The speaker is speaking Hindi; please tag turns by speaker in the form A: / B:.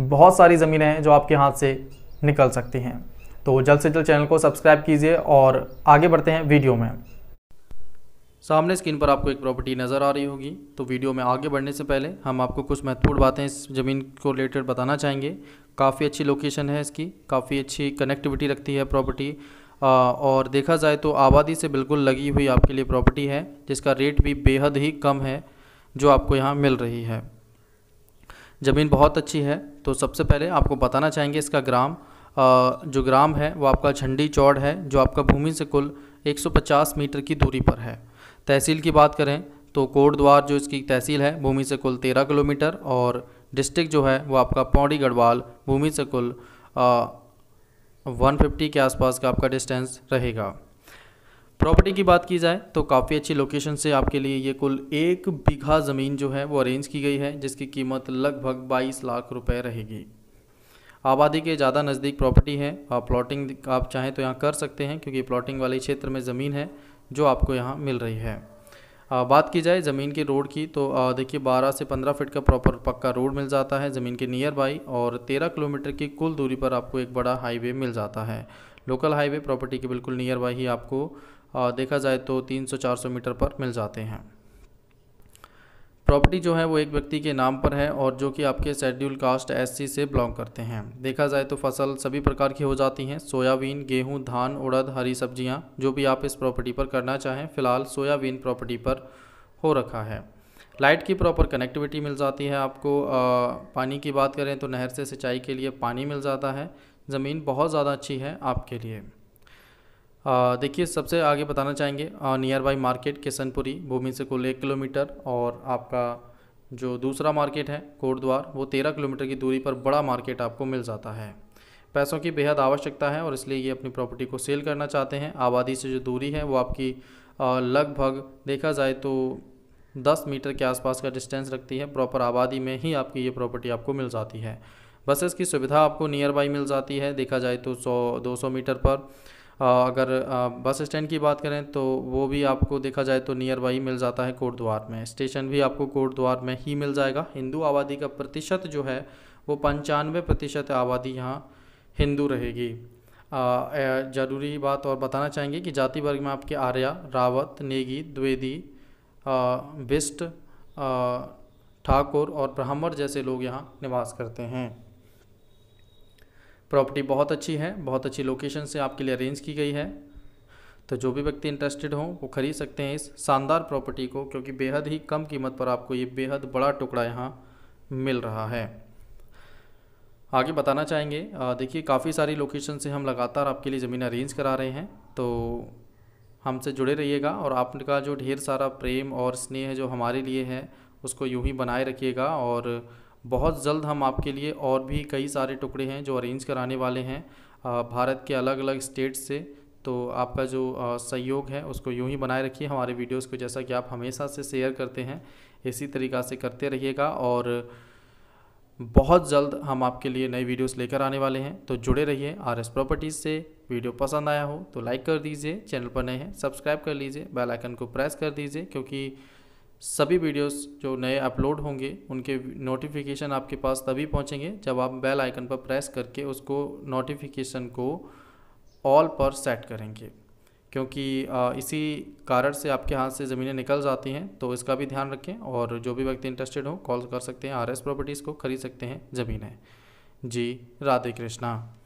A: बहुत सारी ज़मीनें हैं जो आपके हाथ से निकल सकती हैं तो जल्द से जल्द चैनल को सब्सक्राइब कीजिए और आगे बढ़ते हैं वीडियो में सामने स्क्रीन पर आपको एक प्रॉपर्टी नज़र आ रही होगी तो वीडियो में आगे बढ़ने से पहले हम आपको कुछ महत्वपूर्ण बातें इस ज़मीन को रिलेटेड बताना चाहेंगे काफ़ी अच्छी लोकेशन है इसकी काफ़ी अच्छी कनेक्टिविटी रखती है प्रॉपर्टी और देखा जाए तो आबादी से बिल्कुल लगी हुई आपके लिए प्रॉपर्टी है जिसका रेट भी बेहद ही कम है जो आपको यहाँ मिल रही है ज़मीन बहुत अच्छी है तो सबसे पहले आपको बताना चाहेंगे इसका ग्राम जो ग्राम है वो आपका झंडी चौड़ है जो आपका भूमि से कुल 150 मीटर की दूरी पर है तहसील की बात करें तो कोटद्वार जो इसकी तहसील है भूमि से कुल 13 किलोमीटर और डिस्ट्रिक्ट जो है वो आपका पौड़ी गढ़वाल भूमि से कुल वन फिफ्टी के आसपास का आपका डिस्टेंस रहेगा प्रॉपर्टी की बात की जाए तो काफ़ी अच्छी लोकेशन से आपके लिए ये कुल एक बीघा ज़मीन जो है वो अरेंज की गई है जिसकी कीमत लगभग 22 लाख रुपए रहेगी आबादी के ज़्यादा नज़दीक प्रॉपर्टी है आप प्लॉटिंग आप चाहें तो यहाँ कर सकते हैं क्योंकि प्लॉटिंग वाले क्षेत्र में ज़मीन है जो आपको यहाँ मिल रही है आ, बात की जाए ज़मीन की रोड की तो देखिए 12 से 15 फीट का प्रॉपर पक्का रोड मिल जाता है ज़मीन के नियर बाई और 13 किलोमीटर की कुल दूरी पर आपको एक बड़ा हाईवे मिल जाता है लोकल हाईवे प्रॉपर्टी के बिल्कुल नियर बाई ही आपको देखा जाए तो 300-400 मीटर पर मिल जाते हैं प्रॉपर्टी जो है वो एक व्यक्ति के नाम पर है और जो कि आपके शेड्यूल कास्ट एससी से बिलोंग करते हैं देखा जाए तो फसल सभी प्रकार की हो जाती हैं सोयाबीन गेहूं धान उड़द हरी सब्जियां जो भी आप इस प्रॉपर्टी पर करना चाहें फिलहाल सोयाबीन प्रॉपर्टी पर हो रखा है लाइट की प्रॉपर कनेक्टिविटी मिल जाती है आपको आ, पानी की बात करें तो नहर से सिंचाई के लिए पानी मिल जाता है ज़मीन बहुत ज़्यादा अच्छी है आपके लिए देखिए सबसे आगे बताना चाहेंगे नियर बाई मार्केट किशनपुरी भूमि से कुल एक किलोमीटर और आपका जो दूसरा मार्केट है कोटद्वार वो तेरह किलोमीटर की दूरी पर बड़ा मार्केट आपको मिल जाता है पैसों की बेहद आवश्यकता है और इसलिए ये अपनी प्रॉपर्टी को सेल करना चाहते हैं आबादी से जो दूरी है वो आपकी लगभग देखा जाए तो दस मीटर के आसपास का डिस्टेंस रखती है प्रॉपर आबादी में ही आपकी ये प्रॉपर्टी आपको मिल जाती है बसेस की सुविधा आपको नियर बाई मिल जाती है देखा जाए तो सौ दो सौ मीटर पर अगर बस स्टैंड की बात करें तो वो भी आपको देखा जाए तो नियर बाई मिल जाता है कोटद्वार में स्टेशन भी आपको कोटद्वार में ही मिल जाएगा हिंदू आबादी का प्रतिशत जो है वो पंचानवे प्रतिशत आबादी यहाँ हिंदू रहेगी ज़रूरी बात और बताना चाहेंगे कि जाति वर्ग में आपके आर्या रावत नेगी द्वेदी बिस्ट ठाकुर और ब्राह्मण जैसे लोग यहाँ निवास करते हैं प्रॉपर्टी बहुत अच्छी है बहुत अच्छी लोकेशन से आपके लिए अरेंज की गई है तो जो भी व्यक्ति इंटरेस्टेड हों वो खरीद सकते हैं इस शानदार प्रॉपर्टी को क्योंकि बेहद ही कम कीमत पर आपको ये बेहद बड़ा टुकड़ा यहाँ मिल रहा है आगे बताना चाहेंगे देखिए काफ़ी सारी लोकेशन से हम लगातार आपके लिए ज़मीन अरेंज करा रहे हैं तो हमसे जुड़े रहिएगा और आपका जो ढेर सारा प्रेम और स्नेह जो हमारे लिए है उसको यूँ ही बनाए रखिएगा और बहुत जल्द हम आपके लिए और भी कई सारे टुकड़े हैं जो अरेंज कराने वाले हैं भारत के अलग अलग स्टेट से तो आपका जो सहयोग है उसको यूं ही बनाए रखिए हमारे वीडियोस को जैसा कि आप हमेशा से शेयर करते हैं इसी तरीक़ा से करते रहिएगा और बहुत जल्द हम आपके लिए नए वीडियोस लेकर आने वाले हैं तो जुड़े रहिए आर एस प्रॉपर्टीज़ से वीडियो पसंद आया हो तो लाइक कर दीजिए चैनल पर नए हैं सब्सक्राइब कर लीजिए बेल आइकन को प्रेस कर दीजिए क्योंकि सभी वीडियोस जो नए अपलोड होंगे उनके नोटिफिकेशन आपके पास तभी पहुंचेंगे जब आप बेल आइकन पर प्रेस करके उसको नोटिफिकेशन को ऑल पर सेट करेंगे क्योंकि इसी कारण से आपके हाथ से ज़मीनें निकल जाती हैं तो इसका भी ध्यान रखें और जो भी व्यक्ति इंटरेस्टेड हो कॉल कर सकते हैं आर एस प्रॉपर्टीज़ को खरीद सकते हैं ज़मीनें जी राधे कृष्णा